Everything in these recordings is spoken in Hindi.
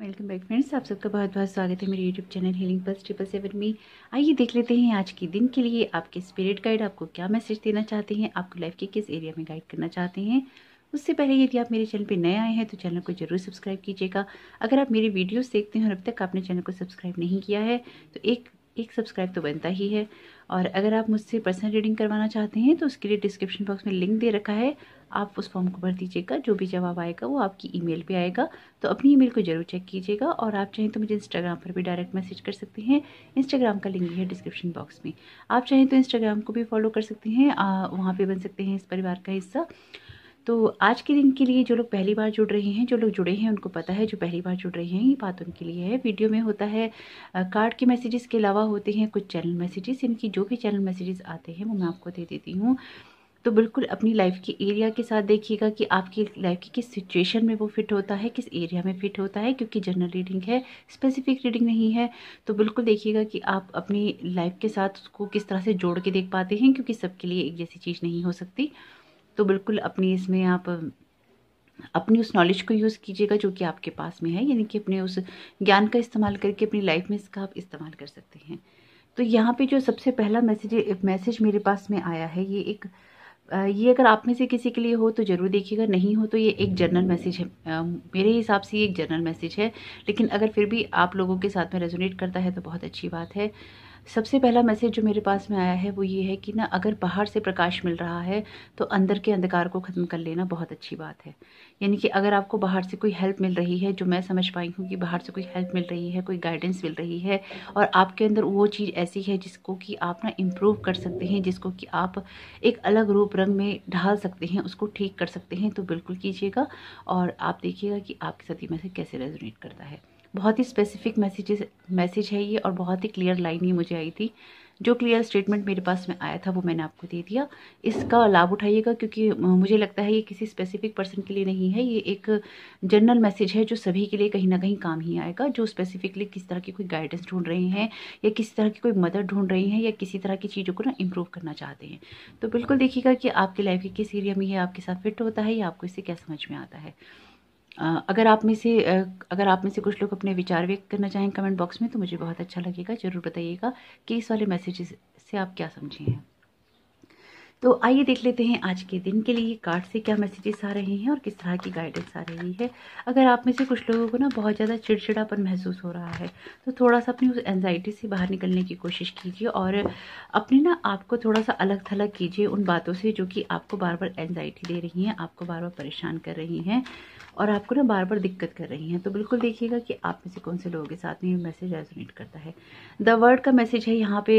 वेलकम बैक फ्रेंड्स आप सबका बहुत बहुत स्वागत है मेरे YouTube channel healing plus triple seven में आइए देख लेते हैं आज के दिन के लिए आपके स्पिरिट गाइड आपको क्या मैसेज देना चाहते हैं आपको लाइफ के किस एरिया में गाइड करना चाहते हैं उससे पहले यदि आप मेरे चैनल पर नए आए हैं तो चैनल को जरूर सब्सक्राइब कीजिएगा अगर आप मेरे वीडियोज़ देखते हैं और अब तक आपने चैनल को सब्सक्राइब नहीं किया है तो एक एक सब्सक्राइब तो बनता ही है और अगर आप मुझसे पर्सनल रीडिंग करवाना चाहते हैं तो उसके लिए डिस्क्रिप्शन बॉक्स में लिंक दे रखा है आप उस फॉर्म को भर दीजिएगा जो भी जवाब आएगा वो आपकी ईमेल पे आएगा तो अपनी ईमेल को ज़रूर चेक कीजिएगा और आप चाहें तो मुझे इंस्टाग्राम पर भी डायरेक्ट मैसेज कर सकते हैं इंस्टाग्राम का लिंक है डिस्क्रिप्शन बॉक्स में आप चाहें तो इंस्टाग्राम को भी फॉलो कर सकते हैं वहाँ पर बन सकते हैं इस परिवार का हिस्सा तो आज के दिन के लिए जो लोग पहली बार जुड़ रहे हैं जो लोग जुड़े हैं उनको पता है जो पहली बार जुड़ रहे हैं ये बात उनके लिए है वीडियो में होता है कार्ड के मैसेजेस के अलावा होते हैं कुछ चैनल मैसेजेस इनकी जो भी चैनल मैसेजेस आते हैं वो मैं आपको दे देती हूँ तो बिल्कुल अपनी लाइफ के एरिया के साथ देखिएगा कि आपकी लाइफ की किस सिचुएशन में वो फिट होता है किस एरिया में फिट होता है क्योंकि जनरल रीडिंग है स्पेसिफिक रीडिंग नहीं है तो बिल्कुल देखिएगा कि आप अपनी लाइफ के साथ उसको किस तरह से जोड़ के देख पाते हैं क्योंकि सबके लिए एक जैसी चीज़ नहीं हो सकती तो बिल्कुल अपनी इसमें आप अपनी उस नॉलेज को यूज़ कीजिएगा जो कि आपके पास में है यानी कि अपने उस ज्ञान का इस्तेमाल करके अपनी लाइफ में इसका आप इस्तेमाल कर सकते हैं तो यहाँ पे जो सबसे पहला मैसेज मैसेज मेरे पास में आया है ये एक ये अगर आप में से किसी के लिए हो तो ज़रूर देखिएगा नहीं हो तो ये एक जनरल मैसेज है मेरे हिसाब से ये एक जनरल मैसेज है लेकिन अगर फिर भी आप लोगों के साथ में रेजोनेट करता है तो बहुत अच्छी बात है सबसे पहला मैसेज जो मेरे पास में आया है वो ये है कि ना अगर बाहर से प्रकाश मिल रहा है तो अंदर के अंधकार को ख़त्म कर लेना बहुत अच्छी बात है यानी कि अगर आपको बाहर से कोई हेल्प मिल रही है जो मैं समझ पाई हूँ कि बाहर से कोई हेल्प मिल रही है कोई गाइडेंस मिल रही है और आपके अंदर वो चीज़ ऐसी है जिसको कि आप ना इम्प्रूव कर सकते हैं जिसको कि आप एक अलग रूप रंग में ढाल सकते हैं उसको ठीक कर सकते हैं तो बिल्कुल कीजिएगा और आप देखिएगा कि आपके साथ ये मैसेज कैसे रेजोनेट करता है बहुत ही स्पेसिफिक मैसेज मैसेज है ये और बहुत ही क्लियर लाइन ये मुझे आई थी जो क्लियर स्टेटमेंट मेरे पास में आया था वो मैंने आपको दे दिया इसका लाभ उठाइएगा क्योंकि मुझे लगता है ये किसी स्पेसिफिक पर्सन के लिए नहीं है ये एक जनरल मैसेज है जो सभी के लिए कहीं ना कहीं काम ही आएगा जो स्पेसिफिकली किस तरह की कोई गाइडेंस ढूंढ रहे हैं या किसी तरह की कोई मदद ढूंढ रही हैं या किसी तरह की चीज़ों को ना इम्प्रूव करना चाहते हैं तो बिल्कुल देखिएगा कि आपकी लाइफ के किस एरिया में ये आपके साथ फिट होता है या आपको इसे क्या समझ में आता है अगर आप में से अगर आप में से कुछ लोग अपने विचार व्यक्त करना चाहें कमेंट बॉक्स में तो मुझे बहुत अच्छा लगेगा ज़रूर बताइएगा कि इस वाले मैसेज से आप क्या समझे हैं तो आइए देख लेते हैं आज के दिन के लिए कार्ड से क्या मैसेजेस आ रहे हैं और किस तरह की गाइडेंस आ रही है अगर आप में से कुछ लोगों को ना बहुत ज़्यादा चिड़चिड़ापन महसूस हो रहा है तो थोड़ा सा अपनी उस एनजाइटी से बाहर निकलने की कोशिश कीजिए और अपने ना आपको थोड़ा सा अलग थलग कीजिए उन बातों से जो कि आपको बार बार एनजाइटी दे रही हैं आपको बार बार परेशान कर रही हैं और आपको ना बार बार दिक्कत कर रही हैं तो बिल्कुल देखिएगा कि आप में से कौन से लोगों के साथ में ये मैसेज रेजोनेट करता है द वर्ड का मैसेज है यहाँ पे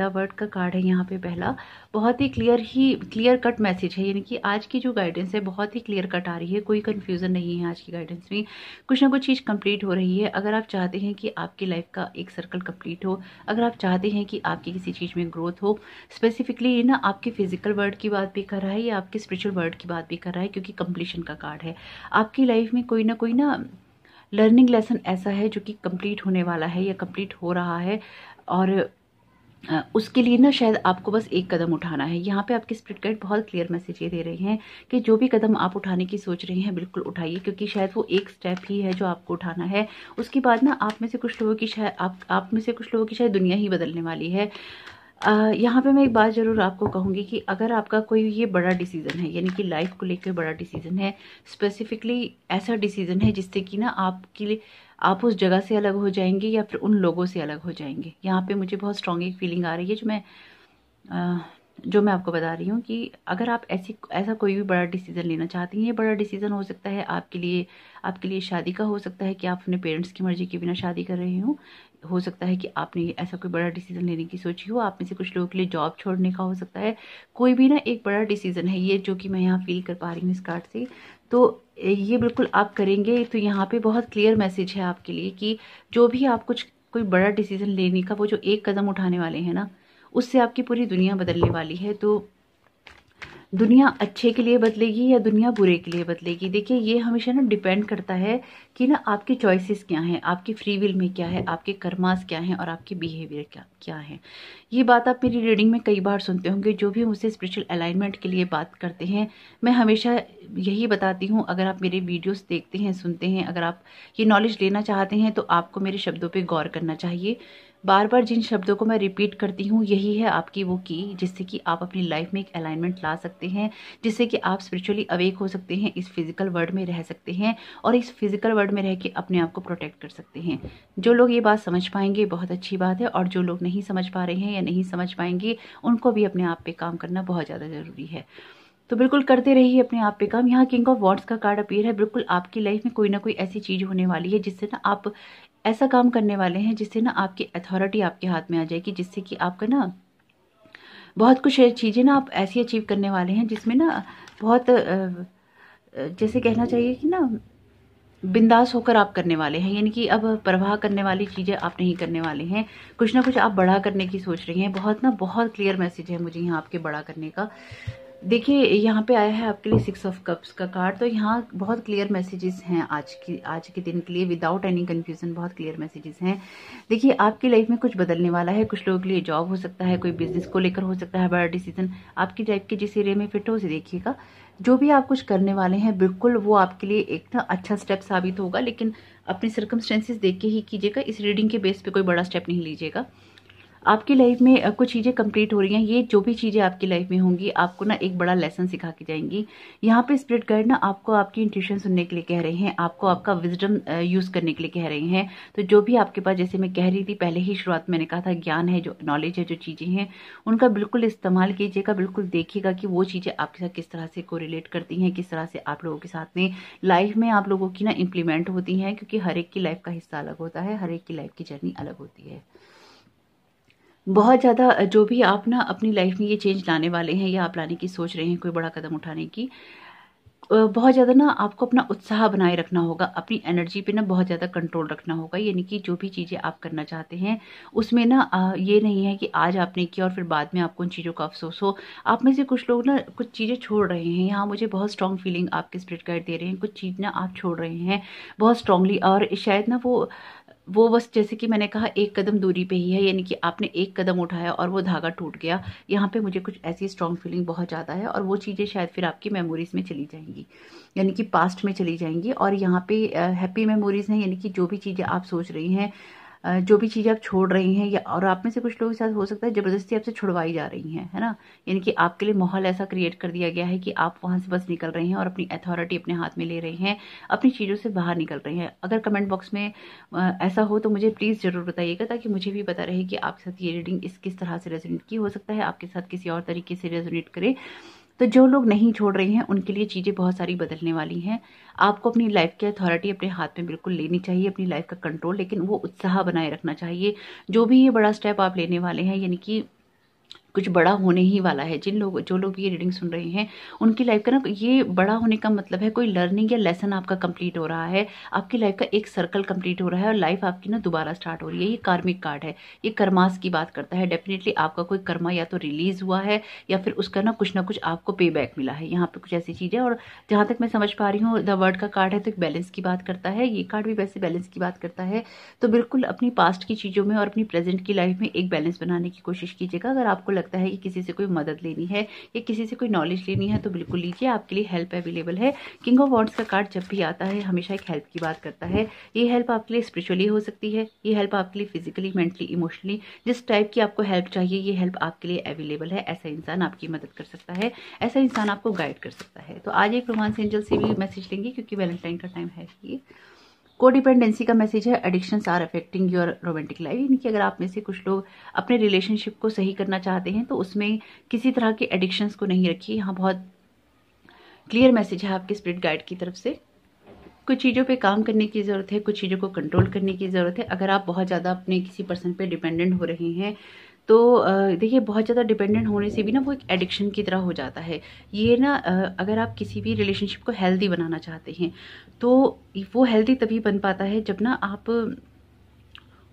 द वर्ड का कार्ड है यहाँ पे पहला बहुत ही क्लियर ही क्लियर कट मैसेज है यानी कि आज की जो गाइडेंस है बहुत ही क्लियर कट आ रही है कोई कन्फ्यूज़न नहीं है आज की गाइडेंस में कुछ ना कुछ चीज़ कंप्लीट हो रही है अगर आप चाहते हैं कि आपकी लाइफ का एक सर्कल कंप्लीट हो अगर आप चाहते हैं कि आपकी किसी चीज़ में ग्रोथ हो स्पेसिफिकली ये ना आपके फिजिकल वर्ड की बात भी कर रहा है या आपके स्परिचुअल वर्ड की बात भी कर रहा है क्योंकि कंप्लीशन का कार्ड है आपकी लाइफ में कोई ना कोई ना लर्निंग लेसन ऐसा है जो कि कंप्लीट होने वाला है या कंप्लीट हो रहा है और उसके लिए ना शायद आपको बस एक कदम उठाना है यहाँ पे आपकी स्प्रिट गाइड बहुत क्लियर मैसेज ये दे रहे हैं कि जो भी कदम आप उठाने की सोच रहे हैं बिल्कुल उठाइए क्योंकि शायद वो एक स्टेप ही है जो आपको उठाना है उसके बाद ना आप में से कुछ लोगों की शायद आप, आप में से कुछ लोगों की शायद दुनिया ही बदलने वाली है यहाँ पे मैं एक बात ज़रूर आपको कहूँगी कि अगर आपका कोई ये बड़ा डिसीज़न है यानी कि लाइफ को लेकर बड़ा डिसीज़न है स्पेसिफिकली ऐसा डिसीज़न है जिससे कि ना आपके लिए आप उस जगह से अलग हो जाएंगे या फिर उन लोगों से अलग हो जाएंगे यहाँ पे मुझे बहुत स्ट्रॉन्ग एक फीलिंग आ रही है जो मैं आ, जो मैं आपको बता रही हूँ कि अगर आप ऐसी ऐसा कोई भी बड़ा डिसीज़न लेना चाहती हैं ये बड़ा डिसीज़न हो सकता है आपके लिए आपके लिए शादी का हो सकता है कि आप अपने पेरेंट्स की मर्ज़ी के बिना शादी कर रहे हो हो सकता है कि आपने ऐसा कोई बड़ा डिसीजन लेने की सोची हो आप में से कुछ लोगों के लिए जॉब छोड़ने का हो सकता है कोई भी ना एक बड़ा डिसीजन है ये जो कि मैं यहाँ फील कर पा रही हूँ इस कार्ड से तो ये बिल्कुल आप करेंगे तो यहाँ पे बहुत क्लियर मैसेज है आपके लिए कि जो भी आप कुछ कोई बड़ा डिसीजन लेने का वो जो एक कदम उठाने वाले हैं ना उससे आपकी पूरी दुनिया बदलने वाली है तो दुनिया अच्छे के लिए बदलेगी या दुनिया बुरे के लिए बदलेगी देखिए ये हमेशा ना डिपेंड करता है कि ना आपके चॉइसेस क्या हैं आपके फ्री विल में क्या है आपके कर्मास क्या हैं और आपके बिहेवियर क्या क्या है ये बात आप मेरी रीडिंग में कई बार सुनते होंगे जो भी मुझसे स्पिरिचुअल अलाइनमेंट के लिए बात करते हैं मैं हमेशा यही बताती हूँ अगर आप मेरे वीडियोस देखते हैं सुनते हैं अगर आप ये नॉलेज लेना चाहते हैं तो आपको मेरे शब्दों पर गौर करना चाहिए बार बार जिन शब्दों को मैं रिपीट करती हूँ यही है आपकी वो की जिससे कि आप अपनी लाइफ में एक अलाइनमेंट ला सकते हैं जिससे कि आप स्पिरिचुअली अवेक हो सकते हैं इस फिजिकल वर्ल्ड में रह सकते हैं और इस फिजिकल वर्ल्ड में रह के अपने आप को प्रोटेक्ट कर सकते हैं जो लोग ये बात समझ पाएंगे बहुत अच्छी बात है और जो लोग नहीं समझ पा रहे हैं या नहीं समझ पाएंगे उनको भी अपने आप पर काम करना बहुत ज़्यादा ज़रूरी है तो बिल्कुल करते रहिए अपने आप पे काम यहाँ किंग ऑफ वॉर्ड्स का कार्ड अपीयर है बिल्कुल आपकी लाइफ में कोई ना कोई ऐसी चीज़ होने वाली है जिससे ना आप ऐसा काम करने वाले हैं जिससे ना आपकी अथॉरिटी आपके हाथ में आ जाएगी जिससे कि आपका ना बहुत कुछ चीज़ें ना आप ऐसी अचीव करने वाले हैं जिसमें ना बहुत जैसे कहना चाहिए कि ना बिंदास होकर आप करने वाले हैं यानी कि अब परवाह करने वाली चीज़ें आप नहीं करने वाले हैं कुछ ना कुछ आप बड़ा करने की सोच रही हैं बहुत ना बहुत क्लियर मैसेज है मुझे यहाँ आपके बड़ा करने का देखिए यहाँ पे आया है आपके लिए सिक्स ऑफ कप्स का कार्ड तो यहाँ बहुत क्लियर मैसेजेस हैं आज की आज के दिन के लिए विदाउट एनी कंफ्यूजन बहुत क्लियर मैसेजेस हैं देखिए आपकी लाइफ में कुछ बदलने वाला है कुछ लोगों के लिए जॉब हो सकता है कोई बिजनेस को लेकर हो सकता है बड़ा डिसीजन आपकी टाइप के जिस एरिया में फिट हो उसे देखिएगा जो भी आप कुछ करने वाले हैं बिल्कुल वो आपके लिए एक ना अच्छा स्टेप साबित होगा लेकिन अपनी सर्कमस्टेंसेज देख के ही कीजिएगा इस रीडिंग के बेस पर कोई बड़ा स्टेप नहीं लीजिएगा आपकी लाइफ में कुछ चीज़ें कंप्लीट हो रही हैं ये जो भी चीज़ें आपकी लाइफ में होंगी आपको ना एक बड़ा लेसन सिखा के जाएंगी यहाँ पे स्प्रिट गाइड ना आपको आपकी इंट्यूशन सुनने के लिए कह रहे हैं आपको आपका विजडम यूज़ करने के लिए कह रहे हैं तो जो भी आपके पास जैसे मैं कह रही थी पहले ही शुरुआत मैंने कहा था ज्ञान है जो नॉलेज है जो चीज़ें हैं उनका बिल्कुल इस्तेमाल कीजिएगा बिल्कुल देखिएगा कि वो चीज़ें आपके साथ किस तरह से को करती हैं किस तरह से आप लोगों के साथ में लाइफ में आप लोगों की ना इम्प्लीमेंट होती हैं क्योंकि हर एक की लाइफ का हिस्सा अलग होता है हर एक की लाइफ की जर्नी अलग होती है बहुत ज़्यादा जो भी आप ना अपनी लाइफ में ये चेंज लाने वाले हैं या आप लाने की सोच रहे हैं कोई बड़ा कदम उठाने की बहुत ज़्यादा ना आपको अपना उत्साह बनाए रखना होगा अपनी एनर्जी पे ना बहुत ज़्यादा कंट्रोल रखना होगा यानी कि जो भी चीज़ें आप करना चाहते हैं उसमें ना ये नहीं है कि आज आपने किया और फिर बाद में आपको उन चीज़ों का अफसोस हो आप में से कुछ लोग ना कुछ चीज़ें छोड़ रहे हैं यहाँ मुझे बहुत स्ट्रॉन्ग फीलिंग आपके स्प्रिट गाइड दे रहे हैं कुछ चीज़ ना आप छोड़ रहे हैं बहुत स्ट्रांगली और शायद ना वो वो बस जैसे कि मैंने कहा एक कदम दूरी पे ही है यानी कि आपने एक कदम उठाया और वो धागा टूट गया यहाँ पे मुझे कुछ ऐसी स्ट्रांग फीलिंग बहुत ज़्यादा है और वो चीज़ें शायद फिर आपकी मेमोरीज़ में चली जाएंगी यानी कि पास्ट में चली जाएंगी और यहाँ पे हैप्पी मेमोरीज़ हैं यानी कि जो भी चीज़ें आप सोच रही हैं जो भी चीज़ आप छोड़ रही हैं या और आप में से कुछ लोगों के साथ हो सकता है ज़बरदस्ती आपसे छुड़वाई जा रही हैं है ना यानी कि आपके लिए माहौल ऐसा क्रिएट कर दिया गया है कि आप वहाँ से बस निकल रहे हैं और अपनी अथॉरिटी अपने हाथ में ले रहे हैं अपनी चीज़ों से बाहर निकल रहे हैं अगर कमेंट बॉक्स में ऐसा हो तो मुझे प्लीज़ ज़रूर बताइएगा ताकि मुझे भी पता रहे कि आपके साथ ये रीडिंग इस किस तरह से रेजोनेट की हो सकता है आपके साथ किसी और तरीके से रेजोनेट करे तो जो लोग नहीं छोड़ रहे हैं उनके लिए चीज़ें बहुत सारी बदलने वाली हैं आपको अपनी लाइफ की अथॉरिटी अपने हाथ में बिल्कुल लेनी चाहिए अपनी लाइफ का कंट्रोल लेकिन वो उत्साह बनाए रखना चाहिए जो भी ये बड़ा स्टेप आप लेने वाले हैं यानी कि कुछ बड़ा होने ही वाला है जिन लोग जो लोग ये रीडिंग सुन रहे हैं उनकी लाइफ का ना ये बड़ा होने का मतलब है कोई लर्निंग या लेसन आपका कंप्लीट हो रहा है आपकी लाइफ का एक सर्कल कंप्लीट हो रहा है और लाइफ आपकी ना दोबारा स्टार्ट हो रही है ये कार्मिक कार्ड है ये कर्मास की बात करता है डेफिनेटली आपका कोई कर्मा या तो रिलीज हुआ है या फिर उसका ना कुछ ना कुछ आपको पे बैक मिला है यहाँ पे कुछ ऐसी चीज़ है और जहाँ तक मैं समझ पा रही हूँ द वर्ड का कार्ड है तो एक बैलेंस की बात करता है ये कार्ड भी वैसे बैलेंस की बात करता है तो बिल्कुल अपनी पास्ट की चीज़ों में और अपनी प्रेजेंट की लाइफ में एक बैलेंस बनाने की कोशिश कीजिएगा अगर आपको लगता है कि किसी से कोई मदद लेनी है या किसी से कोई नॉलेज लेनी है तो बिल्कुल लीजिए आपके लिए हेल्प अवेलेबल है किंग ऑफ वॉन्ट्स का कार्ड जब भी आता है हमेशा एक हेल्प की बात करता है ये हेल्प आपके लिए स्पिरिचुअली हो सकती है ये हेल्प आपके लिए फिजिकली मेंटली इमोशनली जिस टाइप की आपको हेल्प चाहिए ये हेल्प आपके लिए अवेलेबल है ऐसा इंसान आपकी मदद कर सकता है ऐसा इंसान आपको गाइड कर सकता है तो आज एक रोमांस एंजल से भी मैसेज लेंगे क्योंकि वैलेंटाइन का टाइम है ये कोडिपेंडेंसी का मैसेज है addiction are affecting your romantic life यानी कि अगर आप में से कुछ लोग अपने रिलेशनशिप को सही करना चाहते हैं तो उसमें किसी तरह के एडिक्शंस को नहीं रखिए यहाँ बहुत क्लियर मैसेज है आपके स्प्रिट गाइड की तरफ से कुछ चीज़ों पे काम करने की ज़रूरत है कुछ चीज़ों को कंट्रोल करने की ज़रूरत है अगर आप बहुत ज़्यादा अपने किसी पर्सन पे डिपेंडेंट हो रहे हैं तो देखिए बहुत ज़्यादा डिपेंडेंट होने से भी ना वो एक एडिक्शन की तरह हो जाता है ये ना अगर आप किसी भी रिलेशनशिप को हेल्दी बनाना चाहते हैं तो वो हेल्दी तभी बन पाता है जब ना आप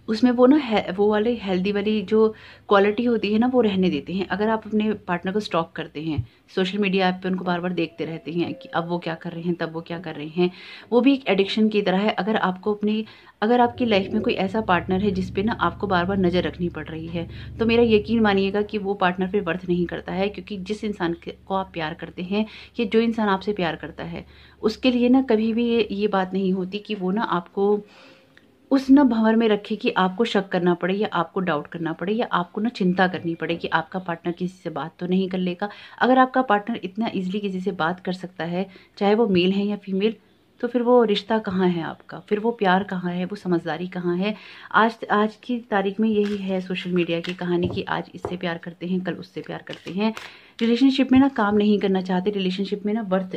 उसमें वो ना है वो वाले हेल्दी वाली जो क्वालिटी होती है ना वो रहने देते हैं अगर आप अपने पार्टनर को स्टॉक करते हैं सोशल मीडिया ऐप पे उनको बार बार देखते रहते हैं कि अब वो क्या कर रहे हैं तब वो क्या कर रहे हैं वो भी एक एडिक्शन की तरह है अगर आपको अपनी अगर आपकी लाइफ में कोई ऐसा पार्टनर है जिसपे ना आपको बार बार नज़र रखनी पड़ रही है तो मेरा यकीन मानिएगा कि वो पार्टनर फिर वर्थ नहीं करता है क्योंकि जिस इंसान को आप प्यार करते हैं या जो इंसान आपसे प्यार करता है उसके लिए ना कभी भी ये ये बात नहीं होती कि वो ना आपको उस न भंवर में रखे कि आपको शक करना पड़े या आपको डाउट करना पड़े या आपको ना चिंता करनी पड़े कि आपका पार्टनर किसी से बात तो नहीं कर लेगा अगर आपका पार्टनर इतना ईजिली किसी से बात कर सकता है चाहे वो मेल है या फीमेल तो फिर वो रिश्ता कहाँ है आपका फिर वो प्यार कहाँ है वो समझदारी कहाँ है आज आज की तारीख में यही है सोशल मीडिया की कहानी कि आज इससे प्यार करते हैं कल उससे प्यार करते हैं रिलेशनशिप में ना काम नहीं करना चाहते रिलेशनशिप में ना वर्थ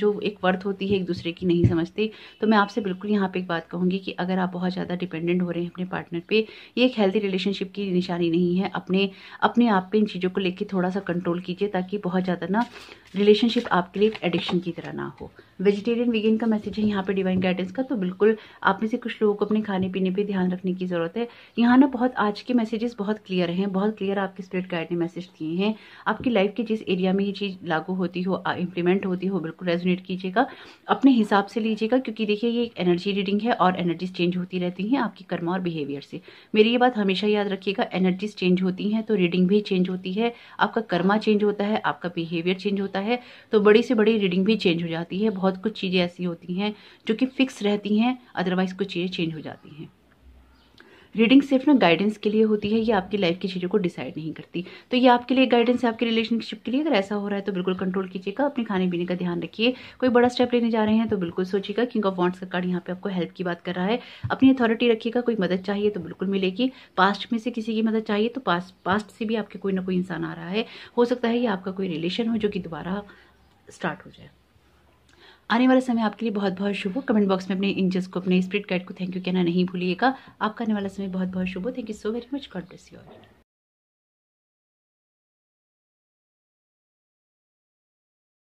जो एक वर्थ होती है एक दूसरे की नहीं समझते तो मैं आपसे बिल्कुल यहाँ पे एक बात कहूँगी कि अगर आप बहुत ज़्यादा डिपेंडेंट हो रहे हैं अपने पार्टनर पे ये एक हेल्दी रिलेशनशिप की निशानी नहीं है अपने अपने आप पे इन चीज़ों को लेकर थोड़ा सा कंट्रोल कीजिए ताकि बहुत ज़्यादा ना रिलेशनशिप आपके लिए एक एडिक्शन की तरह ना हो वेजिटेरियन वीगन का मैसेज है यहाँ पे डिवाइन गाइडेंस का तो बिल्कुल आप में से कुछ लोगों को अपने खाने पीने पे ध्यान रखने की ज़रूरत है यहाँ ना बहुत आज के मैसेजेस बहुत क्लियर हैं बहुत क्लियर आपके स्पिरिट गाइड ने मैसेज दिए हैं आपकी लाइफ के जिस एरिया में ये चीज़ लागू होती हो इम्प्लीमेंट होती हो बिल्कुल रेजोनेट कीजिएगा अपने हिसाब से लीजिएगा क्योंकि देखिए ये एक एनर्जी रीडिंग है और एनर्जीज चेंज होती रहती हैं आपकी कर्म और बिहेवियर से मेरी ये बात हमेशा याद रखिएगा एनर्जीज चेंज होती हैं तो रीडिंग भी चेंज होती है आपका कर्मा चेंज होता है आपका बिहेवियर चेंज होता है तो बड़ी से बड़ी रीडिंग भी चेंज हो जाती है बहुत कुछ चीज़ें ऐसी होती हैं जो कि फिक्स रहती हैं अदरवाइज़ कुछ चीज़ें चेंज हो जाती हैं रीडिंग सिर्फ ना गाइडेंस के लिए होती है ये आपकी लाइफ की चीज़ों को डिसाइड नहीं करती तो ये आपके लिए गाइडेंस है आपके रिलेशनशिप के लिए अगर ऐसा हो रहा है तो बिल्कुल कंट्रोल कीजिएगा अपने खाने पीने का ध्यान रखिए कोई बड़ा स्टेप लेने जा रहे हैं तो बिल्कुल सोचिएगा किंग ऑफ वॉन्ट्स का कार्ड यहाँ पे आपको हेल्प की बात कर रहा है अपनी अथॉरिटी रखिएगा कोई मदद चाहिए तो बिल्कुल मिलेगी पास्ट में से किसी की मदद चाहिए तो पास्ट पास्ट से भी आपके कोई ना कोई इंसान आ रहा है हो सकता है ये आपका कोई रिलेशन हो जो कि दोबारा स्टार्ट हो जाए आने वाला समय आपके लिए बहुत बहुत शुभ हो कमेंट बॉक्स में अपने इंजस को अपने स्प्रिट गाइड को थैंक यू कहना नहीं भूलिएगा आपका आने वाला समय बहुत बहुत शुभ हो thank you so very much God bless you all